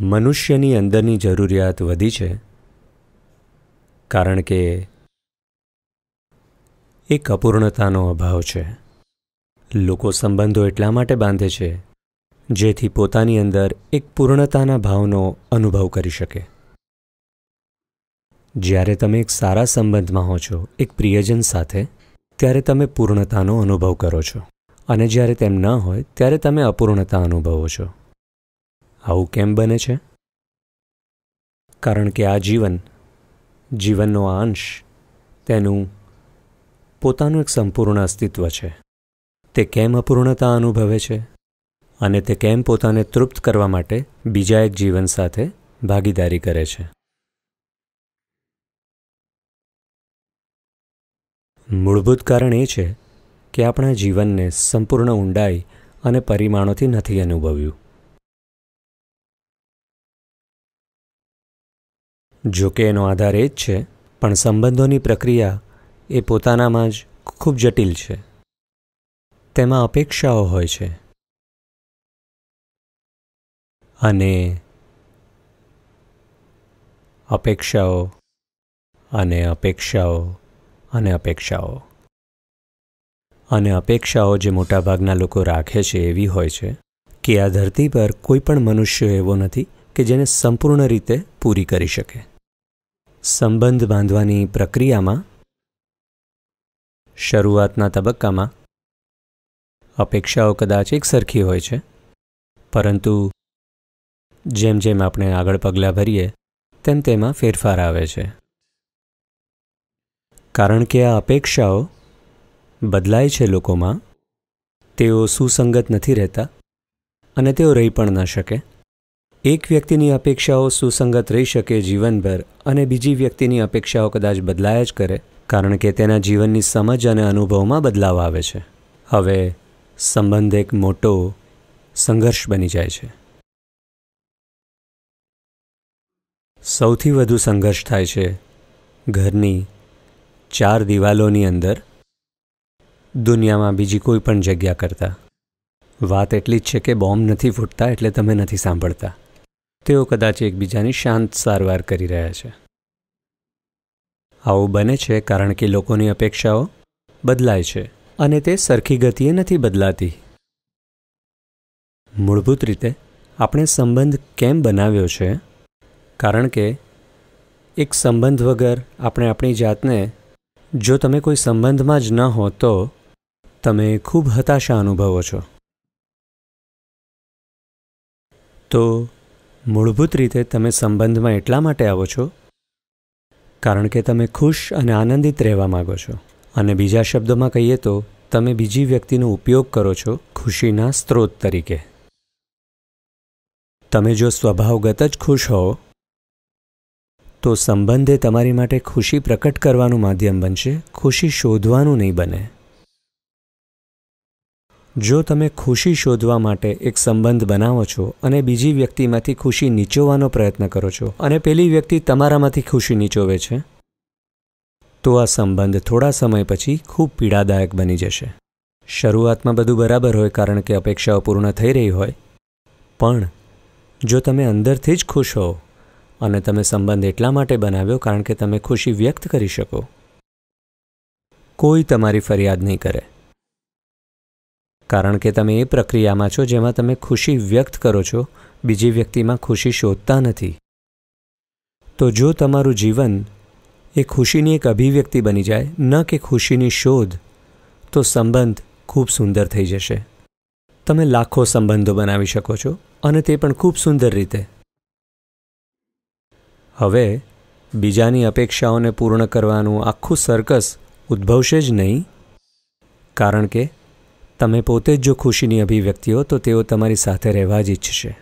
મનુષ્યની અંદરની જરૂરિયાત વધી છે કારણ કે એક અપૂર્ણતાનો અભાવ છે લોકો સંબંધો એટલા માટે બાંધે છે જેથી પોતાની અંદર એક પૂર્ણતાના ભાવનો અનુભવ કરી શકે જ્યારે તમે એક સારા સંબંધમાં હો છો એક પ્રિયજન સાથે ત્યારે તમે પૂર્ણતાનો અનુભવ કરો છો અને જ્યારે તેમ ન હોય ત્યારે તમે અપૂર્ણતા અનુભવો છો આવું કેમ બને છે કારણ કે આ જીવન જીવનનો આ અંશ તેનું પોતાનું એક સંપૂર્ણ અસ્તિત્વ છે તે કેમ અપૂર્ણતા અનુભવે છે અને તે કેમ પોતાને તૃપ્ત કરવા માટે બીજા એક જીવન સાથે ભાગીદારી કરે છે મૂળભૂત કારણ એ છે કે આપણા જીવનને સંપૂર્ણ ઊંડાઈ અને પરિમાણોથી નથી અનુભવ્યું જોકે એનો આધાર એ જ છે પણ સંબંધોની પ્રક્રિયા એ પોતાનામાં જ ખૂબ જટિલ છે તેમાં અપેક્ષાઓ હોય છે અને અપેક્ષાઓ અને અપેક્ષાઓ અને અપેક્ષાઓ અને અપેક્ષાઓ જે મોટાભાગના લોકો રાખે છે એવી હોય છે કે આ ધરતી પર કોઈ પણ મનુષ્ય એવો નથી કે જેને સંપૂર્ણ રીતે પૂરી કરી શકે સંબંધ બાંધવાની પ્રક્રિયામાં શરૂઆતના તબક્કામાં અપેક્ષાઓ કદાચ એકસરખી હોય છે પરંતુ જેમ જેમ આપણે આગળ પગલાં ભરીએ તેમ તેમાં ફેરફાર આવે છે કારણ કે આ અપેક્ષાઓ બદલાય છે લોકોમાં તેઓ સુસંગત નથી રહેતા અને તેઓ રહી પણ ન શકે એક વ્યક્તિની અપેક્ષાઓ સુસંગત રહી શકે જીવનભર અને બીજી વ્યક્તિની અપેક્ષાઓ કદાચ બદલાયા જ કરે કારણ કે તેના જીવનની સમજ અને અનુભવમાં બદલાવ આવે છે હવે સંબંધ એક મોટો સંઘર્ષ બની જાય છે સૌથી વધુ સંઘર્ષ થાય છે ઘરની ચાર દિવાલોની અંદર દુનિયામાં બીજી કોઈ પણ જગ્યા કરતાં વાત એટલી જ છે કે બોમ્બ નથી ફૂટતા એટલે તમે નથી સાંભળતા તેઓ કદાચ એકબીજાની શાંત સારવાર કરી રહ્યા છે આવું બને છે કારણ કે લોકોની અપેક્ષાઓ બદલાય છે અને તે સરખી ગતિએ નથી બદલાતી મૂળભૂત રીતે આપણે સંબંધ કેમ બનાવ્યો છે કારણ કે એક સંબંધ વગર આપણે આપણી જાતને જો તમે કોઈ સંબંધમાં જ ન હો તો તમે ખૂબ હતાશા અનુભવો છો તો મૂળભૂત રીતે તમે સંબંધમાં એટલા માટે આવો છો કારણ કે તમે ખુશ અને આનંદિત રહેવા માગો છો અને બીજા શબ્દોમાં કહીએ તો તમે બીજી વ્યક્તિનો ઉપયોગ કરો છો ખુશીના સ્ત્રોત તરીકે તમે જો સ્વભાવગત જ ખુશ હો તો સંબંધે તમારી માટે ખુશી પ્રકટ કરવાનું માધ્યમ બનશે ખુશી શોધવાનું નહીં બને જો તમે ખુશી શોધવા માટે એક સંબંધ બનાવો છો અને બીજી વ્યક્તિમાંથી ખુશી નીચોવાનો પ્રયત્ન કરો છો અને પેલી વ્યક્તિ તમારામાંથી ખુશી નીચોવે છે તો આ સંબંધ થોડા સમય પછી ખૂબ પીડાદાયક બની જશે શરૂઆતમાં બધું બરાબર હોય કારણ કે અપેક્ષાઓ પૂર્ણ થઈ રહી હોય પણ જો તમે અંદરથી જ ખુશ હો અને તમે સંબંધ એટલા માટે બનાવ્યો કારણ કે તમે ખુશી વ્યક્ત કરી શકો કોઈ તમારી ફરિયાદ નહીં કરે કારણ કે તમે એ પ્રક્રિયામાં છો જેમાં તમે ખુશી વ્યક્ત કરો છો બીજી વ્યક્તિમાં ખુશી શોધતા નથી તો જો તમારું જીવન એ ખુશીની એક અભિવ્યક્તિ બની જાય ન કે ખુશીની શોધ તો સંબંધ ખૂબ સુંદર થઈ જશે તમે લાખો સંબંધો બનાવી શકો છો અને તે પણ ખૂબ સુંદર રીતે હવે બીજાની અપેક્ષાઓને પૂર્ણ કરવાનું આખું સર્કસ ઉદ્ભવશે જ નહીં કારણ કે તમે પોતે જ જો ખુશીની અભિવ્યક્તિ હો તો તેઓ તમારી સાથે રહેવા જ ઈચ્છશે